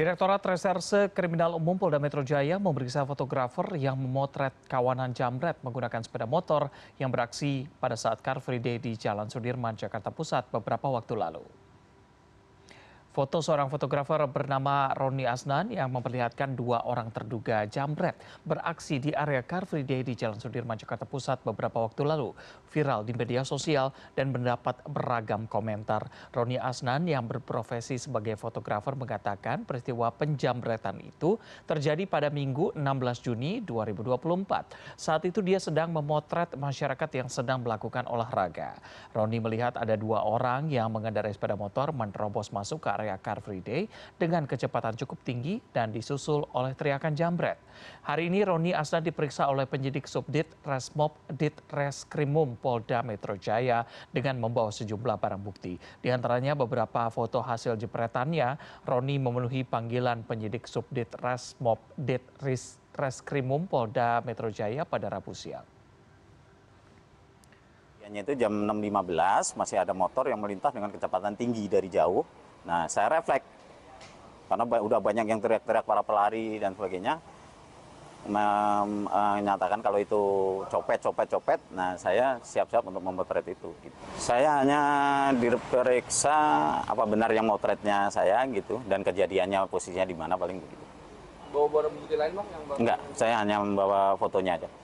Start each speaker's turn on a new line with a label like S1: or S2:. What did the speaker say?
S1: Direktorat Reserse Kriminal Umum Polda Metro Jaya memeriksa fotografer yang memotret kawanan jamret menggunakan sepeda motor yang beraksi pada saat Car Free Day di Jalan Sudirman, Jakarta Pusat beberapa waktu lalu. Foto seorang fotografer bernama Roni Asnan yang memperlihatkan dua orang terduga jamret beraksi di area Car Free Day di Jalan Sudirman Jakarta Pusat beberapa waktu lalu viral di media sosial dan mendapat beragam komentar. Roni Asnan yang berprofesi sebagai fotografer mengatakan peristiwa penjamretan itu terjadi pada Minggu 16 Juni 2024. Saat itu dia sedang memotret masyarakat yang sedang melakukan olahraga. Roni melihat ada dua orang yang mengendarai sepeda motor menerobos masuk ke area Car Free Day dengan kecepatan cukup tinggi dan disusul oleh teriakan jambret. Hari ini Roni Asnan diperiksa oleh penyidik Subdit Resmob Dit Reskrimum Polda Metro Jaya dengan membawa sejumlah barang bukti. Di antaranya beberapa foto hasil jepretannya, Roni memenuhi panggilan penyidik Subdit Resmob Dit Reskrimum Polda Metro Jaya pada Rabu siang.
S2: Kejadiannya itu jam 6.15 masih ada motor yang melintas dengan kecepatan tinggi dari jauh. Nah, saya refleks karena udah banyak yang teriak-teriak para pelari dan sebagainya menyatakan eh, kalau itu copet, copet, copet. Nah, saya siap-siap untuk memotret itu. Gitu. Saya hanya diperiksa apa benar yang motretnya saya gitu dan kejadiannya posisinya di mana paling begitu.
S1: Bawa barang bukti lain bang? Enggak,
S2: saya hanya membawa fotonya aja.